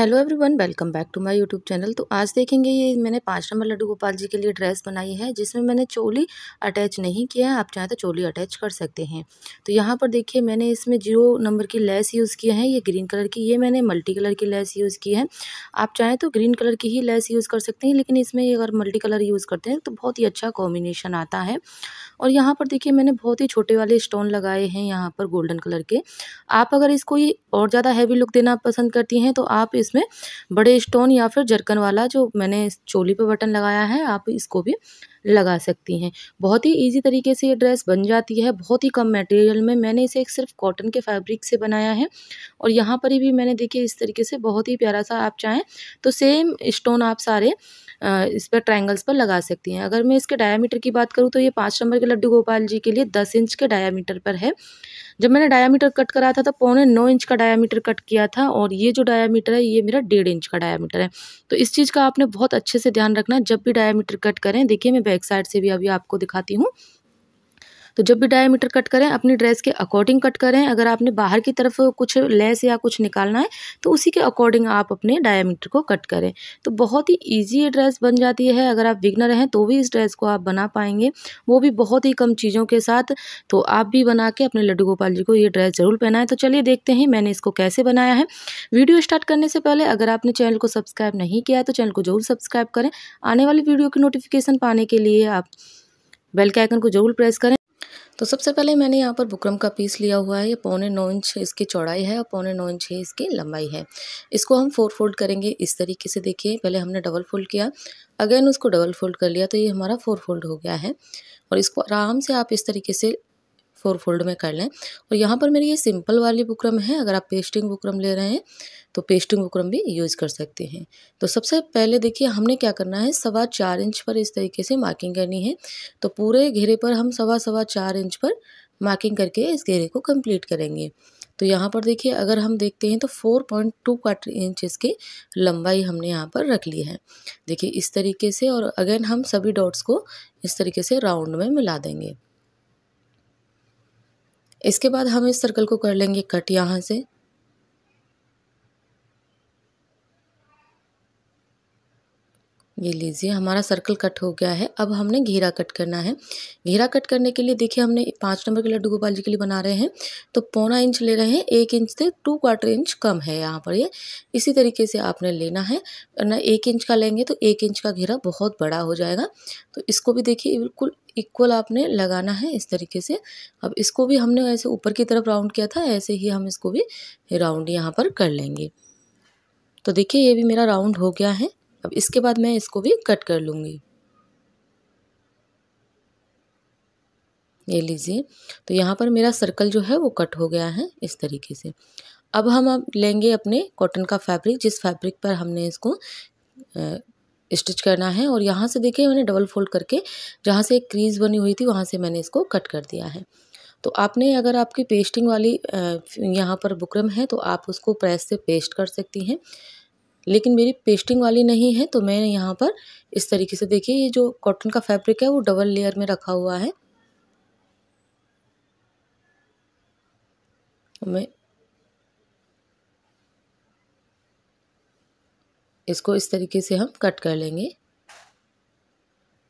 hello everyone welcome back to my YouTube channel तो आज देखेंगे ये मैंने पाँच नंबर लड्डू गोपाल जी के लिए ड्रेस बनाई है जिसमें मैंने चोली अटैच नहीं किया है आप चाहें तो चोली अटैच कर सकते हैं तो यहाँ पर देखिए मैंने इसमें जीरो नंबर की लेस यूज़ की है ये ग्रीन कलर की ये मैंने मल्टी कलर की लेस यूज़ की है आप चाहें तो ग्रीन कलर की ही लेस यूज़ कर सकते हैं लेकिन इसमें अगर मल्टी कलर यूज़ करते हैं तो बहुत ही अच्छा कॉम्बिनेशन आता है और यहाँ पर देखिए मैंने बहुत ही छोटे वाले स्टोन लगाए हैं यहाँ पर गोल्डन कलर के आप अगर इसको ये और ज़्यादा हैवी लुक देना पसंद करती हैं तो आप इस इसमें बड़े स्टोन या फिर जरकन वाला जो मैंने चोली पे बटन लगाया है आप इसको भी लगा सकती हैं बहुत ही इजी तरीके से ये ड्रेस बन जाती है बहुत ही कम मटेरियल में मैंने इसे सिर्फ कॉटन के फैब्रिक से बनाया है और यहाँ पर भी मैंने देखिए इस तरीके से बहुत ही प्यारा सा आप चाहें तो सेम स्टोन आप सारे इस पर ट्रायंगल्स पर लगा सकती हैं अगर मैं इसके डायामीटर की बात करूँ तो ये पाँच नंबर के लड्डू गोपाल जी के लिए दस इंच के डायामीटर पर है जब मैंने डायामीटर कट करा था तो पौने नौ इंच का डायामीटर कट किया था और ये जो डायामीटर है ये मेरा डेढ़ इंच का डायामीटर है तो इस चीज़ का आपने बहुत अच्छे से ध्यान रखना जब भी डायामीटर कट करें देखिए मैं बैक साइड से भी अभी आपको दिखाती हूँ तो जब भी डायमीटर कट करें अपनी ड्रेस के अकॉर्डिंग कट करें अगर आपने बाहर की तरफ कुछ लेस या कुछ निकालना है तो उसी के अकॉर्डिंग आप अपने डायमीटर को कट करें तो बहुत ही ईजी ये ड्रेस बन जाती है अगर आप विगनर हैं तो भी इस ड्रेस को आप बना पाएंगे वो भी बहुत ही कम चीज़ों के साथ तो आप भी बना के अपने लड्डू गोपाल जी को ये ड्रेस ज़रूर पहनाएं तो चलिए देखते हैं मैंने इसको कैसे बनाया है वीडियो स्टार्ट करने से पहले अगर आपने चैनल को सब्सक्राइब नहीं किया है तो चैनल को जरूर सब्सक्राइब करें आने वाली वीडियो की नोटिफिकेशन पाने के लिए आप बेल के आइकन को जरूर प्रेस करें तो सबसे पहले मैंने यहाँ पर बुकरम का पीस लिया हुआ है ये पौने नौ इंच इसकी चौड़ाई है और पौने नौ इंच ही इसकी लंबाई है इसको हम फोर फोल्ड करेंगे इस तरीके से देखिए पहले हमने डबल फोल्ड किया अगेन उसको डबल फोल्ड कर लिया तो ये हमारा फोर फोल्ड हो गया है और इसको आराम से आप इस तरीके से फोर फोल्ड में कर लें और यहाँ पर मेरी ये सिंपल वाली बुकरम है अगर आप पेस्टिंग बुकरम ले रहे हैं तो पेस्टिंग बुकरम भी यूज़ कर सकते हैं तो सबसे पहले देखिए हमने क्या करना है सवा चार इंच पर इस तरीके से मार्किंग करनी है तो पूरे घेरे पर हम सवा सवा चार इंच पर मार्किंग करके इस घेरे को कम्प्लीट करेंगे तो यहाँ पर देखिए अगर हम देखते हैं तो four point two quarter inch इसकी लंबाई हमने यहाँ पर रख ली है देखिए इस तरीके से और अगेन हम सभी डॉट्स को इस तरीके से राउंड में मिला देंगे इसके बाद हम इस सर्कल को कर लेंगे कट यहाँ से ये लीजिए हमारा सर्कल कट हो गया है अब हमने घेरा कट करना है घेरा कट करने के लिए देखिए हमने पाँच नंबर के लड्डू गोपाल जी के लिए बना रहे हैं तो पौना इंच ले रहे हैं एक इंच से टू क्वार्टर इंच कम है यहाँ पर ये इसी तरीके से आपने लेना है ना एक इंच का लेंगे तो एक इंच का घेरा बहुत बड़ा हो जाएगा तो इसको भी देखिए बिल्कुल इक्वल आपने लगाना है इस तरीके से अब इसको भी हमने ऐसे ऊपर की तरफ राउंड किया था ऐसे ही हम इसको भी राउंड यहाँ पर कर लेंगे तो देखिए ये भी मेरा राउंड हो गया है अब इसके बाद मैं इसको भी कट कर लूँगी ये लीजिए तो यहाँ पर मेरा सर्कल जो है वो कट हो गया है इस तरीके से अब हम अब लेंगे अपने कॉटन का फैब्रिक जिस फैब्रिक पर हमने इसको स्टिच करना है और यहाँ से देखिए मैंने डबल फोल्ड करके जहाँ से एक क्रीज़ बनी हुई थी वहाँ से मैंने इसको कट कर दिया है तो आपने अगर आपकी पेस्टिंग वाली यहाँ पर बुकरम है तो आप उसको प्रेस से पेस्ट कर सकती हैं लेकिन मेरी पेस्टिंग वाली नहीं है तो मैं यहाँ पर इस तरीके से देखिए ये जो कॉटन का फैब्रिक है वो डबल लेयर में रखा हुआ है मैं इसको इस तरीके से हम कट कर लेंगे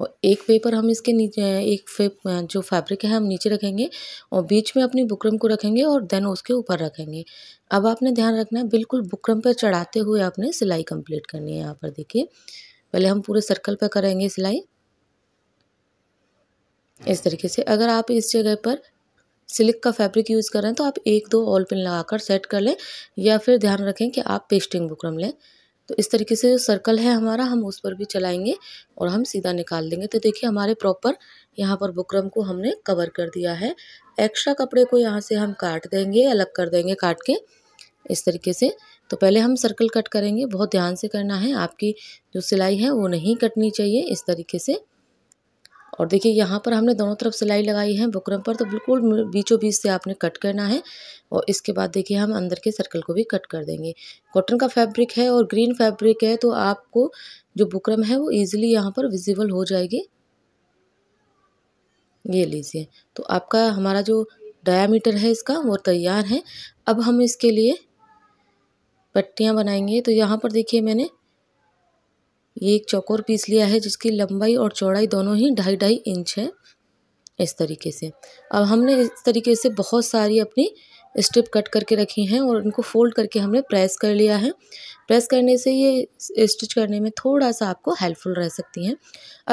और एक पेपर हम इसके नीचे एक फे जो फैब्रिक है हम नीचे रखेंगे और बीच में अपनी बुकरम को रखेंगे और देन उसके ऊपर रखेंगे अब आपने ध्यान रखना है बिल्कुल बुकरम पर चढ़ाते हुए आपने सिलाई कंप्लीट करनी है यहाँ पर देखिए पहले हम पूरे सर्कल पर करेंगे सिलाई इस तरीके से अगर आप इस जगह पर सिल्क का फैब्रिक यूज़ करें तो आप एक दो ऑल पिन लगाकर सेट कर लें या फिर ध्यान रखें कि आप पेस्टिंग बुकरम लें तो इस तरीके से जो सर्कल है हमारा हम उस पर भी चलाएंगे और हम सीधा निकाल देंगे तो देखिए हमारे प्रॉपर यहाँ पर बुकरम को हमने कवर कर दिया है एक्स्ट्रा कपड़े को यहाँ से हम काट देंगे अलग कर देंगे काट के इस तरीके से तो पहले हम सर्कल कट करेंगे बहुत ध्यान से करना है आपकी जो सिलाई है वो नहीं कटनी चाहिए इस तरीके से और देखिए यहाँ पर हमने दोनों तरफ सिलाई लगाई है बुकरम पर तो बिल्कुल बीचों बीच से आपने कट करना है और इसके बाद देखिए हम अंदर के सर्कल को भी कट कर देंगे कॉटन का फैब्रिक है और ग्रीन फैब्रिक है तो आपको जो बुकरम है वो ईजिली यहाँ पर विजिबल हो जाएगी ये लीजिए तो आपका हमारा जो डायामीटर है इसका वो तैयार है अब हम इसके लिए पट्टियाँ बनाएंगे तो यहाँ पर देखिए मैंने ये एक चौकोर पीस लिया है जिसकी लंबाई और चौड़ाई दोनों ही ढाई ढाई इंच है इस तरीके से अब हमने इस तरीके से बहुत सारी अपनी स्ट्रिप कट करके रखी हैं और इनको फोल्ड करके हमने प्रेस कर लिया है प्रेस करने से ये स्टिच करने में थोड़ा सा आपको हेल्पफुल रह सकती हैं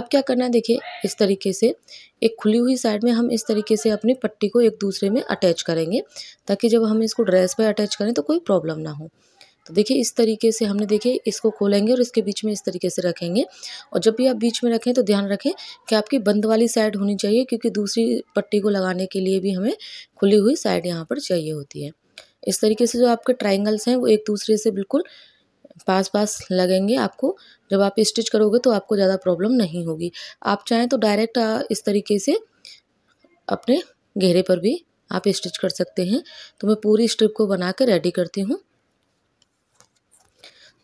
अब क्या करना है देखिए इस तरीके से एक खुली हुई साइड में हम इस तरीके से अपनी पट्टी को एक दूसरे में अटैच करेंगे ताकि जब हम इसको ड्रेस पर अटैच करें तो कोई प्रॉब्लम ना हो तो देखिए इस तरीके से हमने देखिए इसको खोलेंगे और इसके बीच में इस तरीके से रखेंगे और जब भी आप बीच में रखें तो ध्यान रखें कि आपकी बंद वाली साइड होनी चाहिए क्योंकि दूसरी पट्टी को लगाने के लिए भी हमें खुली हुई साइड यहाँ पर चाहिए होती है इस तरीके से जो आपके ट्राइंगल्स हैं वो एक दूसरे से बिल्कुल पास पास लगेंगे आपको जब आप स्टिच करोगे तो आपको ज़्यादा प्रॉब्लम नहीं होगी आप चाहें तो डायरेक्ट इस तरीके से अपने घेरे पर भी आप स्टिच कर सकते हैं तो मैं पूरी स्ट्रिप को बना कर रेडी करती हूँ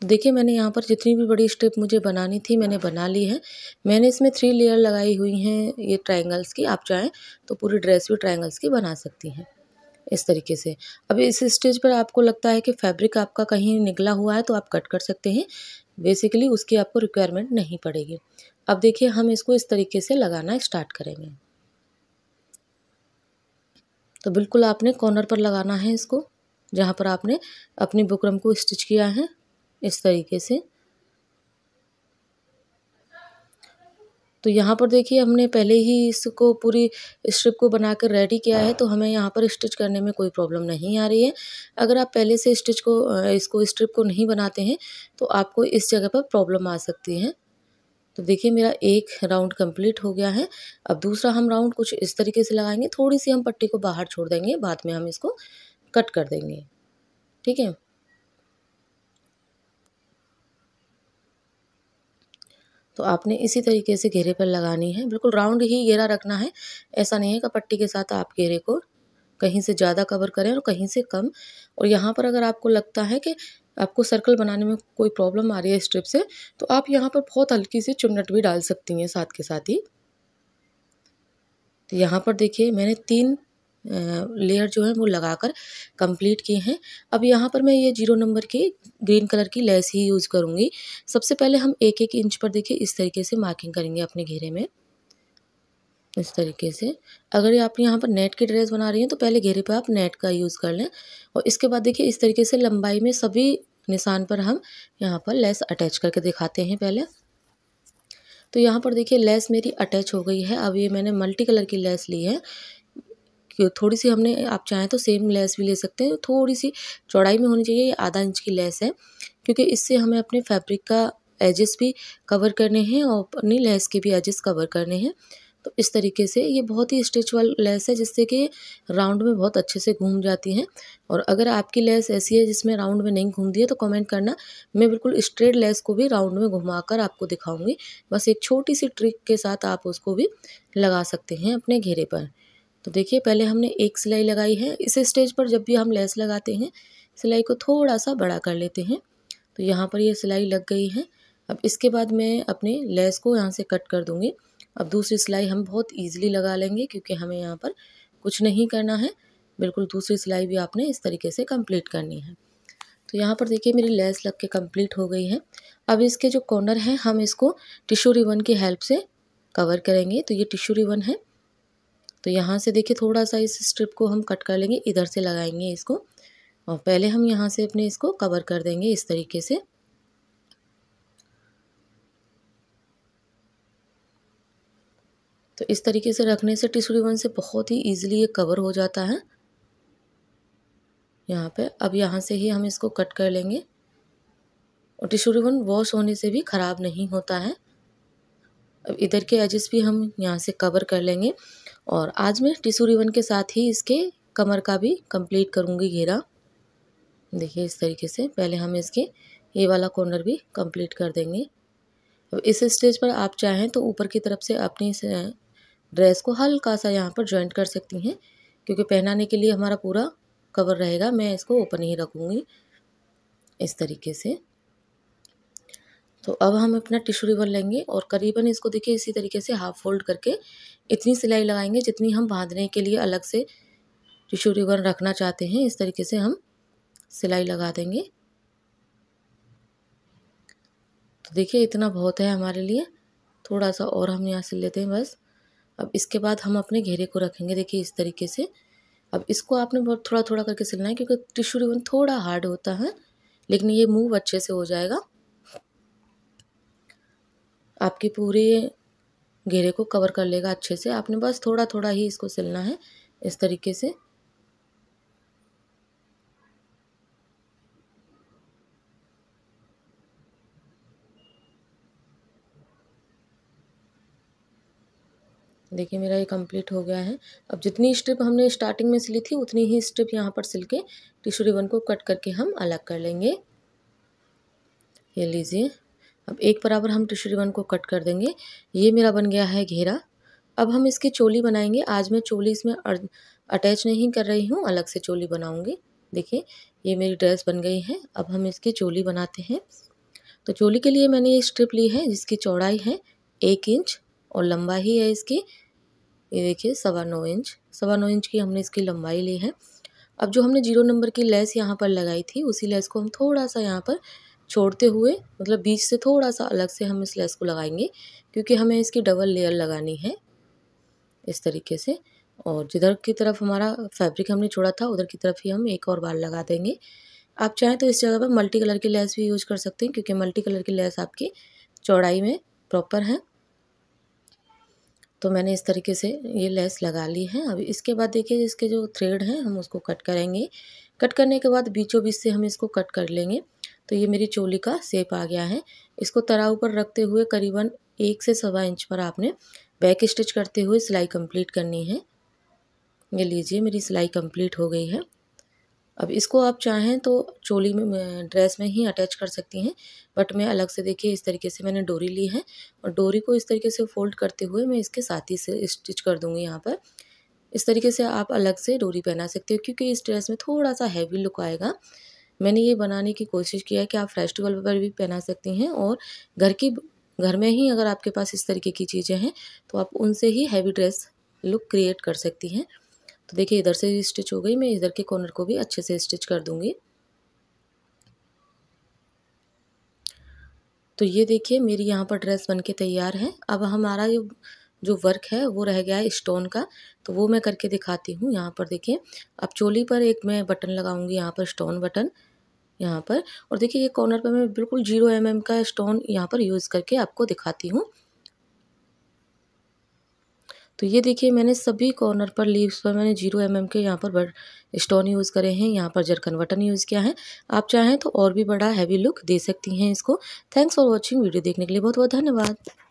देखिए मैंने यहाँ पर जितनी भी बड़ी स्ट्रिप मुझे बनानी थी मैंने बना ली है मैंने इसमें थ्री लेयर लगाई हुई हैं ये ट्रायंगल्स की आप चाहें तो पूरी ड्रेस भी ट्रायंगल्स की बना सकती हैं इस तरीके से अब इस स्टेज पर आपको लगता है कि फैब्रिक आपका कहीं निकला हुआ है तो आप कट कर सकते हैं बेसिकली उसकी आपको रिक्वायरमेंट नहीं पड़ेगी अब देखिए हम इसको इस तरीके से लगाना स्टार्ट करेंगे तो बिल्कुल आपने कॉर्नर पर लगाना है इसको जहाँ पर आपने अपनी बुकरम को स्टिच किया है इस तरीके से तो यहाँ पर देखिए हमने पहले ही इसको पूरी स्ट्रिप को बना कर रेडी किया है तो हमें यहाँ पर स्टिच करने में कोई प्रॉब्लम नहीं आ रही है अगर आप पहले से स्टिच को इसको स्ट्रिप को नहीं बनाते हैं तो आपको इस जगह पर प्रॉब्लम आ सकती है तो देखिए मेरा एक राउंड कंप्लीट हो गया है अब दूसरा हम राउंड कुछ इस तरीके से लगाएंगे थोड़ी सी हम पट्टी को बाहर छोड़ देंगे बाद में हम इसको कट कर देंगे ठीक है तो आपने इसी तरीके से घेरे पर लगानी है बिल्कुल राउंड ही घेरा रखना है ऐसा नहीं है कि पट्टी के साथ आप घेरे को कहीं से ज़्यादा कवर करें और कहीं से कम और यहाँ पर अगर आपको लगता है कि आपको सर्कल बनाने में कोई प्रॉब्लम आ रही है स्ट्रिप से तो आप यहाँ पर बहुत हल्की सी चुन्नट भी डाल सकती हैं साथ के साथ ही तो यहाँ पर देखिए मैंने तीन लेयर जो है वो लगाकर कंप्लीट किए हैं अब यहाँ पर मैं ये जीरो नंबर की ग्रीन कलर की लेस ही यूज़ करूँगी सबसे पहले हम एक एक इंच पर देखिए इस तरीके से मार्किंग करेंगे अपने घेरे में इस तरीके से अगर आप यहाँ पर नेट की ड्रेस बना रही हैं तो पहले घेरे पर आप नेट का यूज़ कर लें और इसके बाद देखिए इस तरीके से लंबाई में सभी निशान पर हम यहाँ पर लेस अटैच करके दिखाते हैं पहले तो यहाँ पर देखिए लेस मेरी अटैच हो गई है अब ये मैंने मल्टी कलर की लेस ली है थोड़ी सी हमने आप चाहें तो सेम लेस भी ले सकते हैं थोड़ी सी चौड़ाई में होनी चाहिए ये आधा इंच की लेस है क्योंकि इससे हमें अपने फैब्रिक का एजेस भी कवर करने हैं और अपनी लेस के भी एजेस कवर करने हैं तो इस तरीके से ये बहुत ही स्टिच वाल लेस है जिससे कि राउंड में बहुत अच्छे से घूम जाती हैं और अगर आपकी लेस ऐसी है जिसमें राउंड में नहीं घूमती है तो कमेंट करना मैं बिल्कुल स्ट्रेट लेस को भी राउंड में घुमा कर आपको दिखाऊंगी बस एक छोटी सी ट्रिक के साथ आप उसको भी लगा सकते हैं अपने घेरे पर तो देखिए पहले हमने एक सिलाई लगाई है इस स्टेज पर जब भी हम लेस लगाते हैं सिलाई को थोड़ा सा बड़ा कर लेते हैं तो यहाँ पर ये सिलाई लग गई है अब इसके बाद मैं अपने लेस को यहाँ से कट कर दूँगी अब दूसरी सिलाई हम बहुत ईजिली लगा लेंगे क्योंकि हमें यहाँ पर कुछ नहीं करना है बिल्कुल दूसरी सिलाई भी आपने इस तरीके से कंप्लीट करनी है तो यहाँ पर देखिए मेरी लेस लग के कम्प्लीट हो गई है अब इसके जो कॉर्नर हैं हम इसको टिशू रिबन की हेल्प से कवर करेंगे तो ये टिशू रिबन है तो यहाँ से देखिए थोड़ा सा इस स्ट्रिप को हम कट कर लेंगे इधर से लगाएंगे इसको और पहले हम यहाँ से अपने इसको कवर कर देंगे इस तरीके से तो इस तरीके से रखने से टिश्यू रिबन से बहुत ही ईजिली ये कवर हो जाता है यहाँ पे अब यहाँ से ही हम इसको कट कर लेंगे और टिश्यू रिबन वॉश होने से भी ख़राब नहीं होता है अब इधर के एजेस भी हम यहाँ से कवर कर लेंगे और आज मैं टिशू रिबन के साथ ही इसके कमर का भी कंप्लीट करूँगी घेरा देखिए इस तरीके से पहले हम इसके ये वाला कॉर्नर भी कंप्लीट कर देंगे अब इस स्टेज पर आप चाहें तो ऊपर की तरफ से अपनी ड्रेस को हल्का सा यहाँ पर जॉइंट कर सकती हैं क्योंकि पहनाने के लिए हमारा पूरा कवर रहेगा मैं इसको ओपन ही रखूँगी इस तरीके से तो अब हम अपना टिश्यू रिबन लेंगे और करीबन इसको देखिए इसी तरीके से हाफ़ फोल्ड करके इतनी सिलाई लगाएंगे जितनी हम बांधने के लिए अलग से टिश्यू रिबन रखना चाहते हैं इस तरीके से हम सिलाई लगा देंगे तो देखिए इतना बहुत है हमारे लिए थोड़ा सा और हम यहाँ सिल लेते हैं बस अब इसके बाद हम अपने घेरे को रखेंगे देखिए इस तरीके से अब इसको आपने बहुत थोड़ा थोड़ा करके सिलना है क्योंकि टिश्यू रिबन थोड़ा हार्ड होता है लेकिन ये मूव अच्छे से हो जाएगा आपके पूरे घेरे को कवर कर लेगा अच्छे से आपने बस थोड़ा थोड़ा ही इसको सिलना है इस तरीके से देखिए मेरा ये कंप्लीट हो गया है अब जितनी स्ट्रिप हमने स्टार्टिंग में सिली थी उतनी ही स्ट्रिप यहाँ पर सिल के टिशू रिबन को कट करके हम अलग कर लेंगे ये लीजिए अब एक बराबर हम टिश्यू रिबन को कट कर देंगे ये मेरा बन गया है घेरा अब हम इसकी चोली बनाएंगे आज मैं चोली इसमें अटैच नहीं कर रही हूँ अलग से चोली बनाऊँगी देखिए ये मेरी ड्रेस बन गई है अब हम इसकी चोली बनाते हैं तो चोली के लिए मैंने ये स्ट्रिप ली है जिसकी चौड़ाई है एक इंच और लंबा ही है इसकी ये देखिए सवा नौ इंच सवा नौ इंच की हमने इसकी लंबाई ली है अब जो हमने जीरो नंबर की लेस यहाँ पर लगाई थी उसी लेस को हम थोड़ा सा यहाँ पर छोड़ते हुए मतलब बीच से थोड़ा सा अलग से हम इस लेस को लगाएंगे क्योंकि हमें इसकी डबल लेयर लगानी है इस तरीके से और जिधर की तरफ हमारा फैब्रिक हमने छोड़ा था उधर की तरफ ही हम एक और बार लगा देंगे आप चाहें तो इस जगह पर मल्टी कलर की लेस भी यूज कर सकते हैं क्योंकि मल्टी कलर की लेस आपकी चौड़ाई में प्रॉपर है तो मैंने इस तरीके से ये लेस लगा ली है अब इसके बाद देखिए इसके जो थ्रेड हैं हम उसको कट करेंगे कट करने के बाद बीचों बीच से हम इसको कट कर लेंगे तो ये मेरी चोली का सेप आ गया है इसको तराव पर रखते हुए करीबन एक से सवा इंच पर आपने बैक स्टिच करते हुए सिलाई कंप्लीट करनी है ये लीजिए मेरी सिलाई कंप्लीट हो गई है अब इसको आप चाहें तो चोली में ड्रेस में ही अटैच कर सकती हैं बट मैं अलग से देखिए इस तरीके से मैंने डोरी ली है और डोरी को इस तरीके से फोल्ड करते हुए मैं इसके साथ ही से स्टिच कर दूँगी यहाँ पर इस तरीके से आप अलग से डोरी पहना सकते हो क्योंकि इस ड्रेस में थोड़ा सा हैवी लुक आएगा मैंने ये बनाने की कोशिश किया है कि आप फेस्टिवल पर भी पहना सकती हैं और घर की घर में ही अगर आपके पास इस तरीके की चीज़ें हैं तो आप उनसे ही हैवी ड्रेस लुक क्रिएट कर सकती हैं तो देखिए इधर से स्टिच हो गई मैं इधर के कॉर्नर को भी अच्छे से स्टिच कर दूंगी तो ये देखिए मेरी यहाँ पर ड्रेस बन के तैयार है अब हमारा जो जो वर्क है वो रह गया है स्टोन का तो वो मैं करके दिखाती हूँ यहाँ पर देखिए अब चोली पर एक मैं बटन लगाऊंगी यहाँ पर स्टोन बटन यहाँ पर और देखिए ये कॉर्नर पर मैं बिल्कुल जीरो एम mm का स्टोन यहाँ पर यूज़ करके आपको दिखाती हूँ तो ये देखिए मैंने सभी कॉर्नर पर लीव्स पर मैंने जीरो एम mm के यहाँ पर बड़ स्टोन यूज़ करे हैं यहाँ पर जरकन बटन यूज़ किया है आप चाहें तो और भी बड़ा हैवी लुक दे सकती हैं इसको थैंक्स फॉर वॉचिंग वीडियो देखने के लिए बहुत बहुत धन्यवाद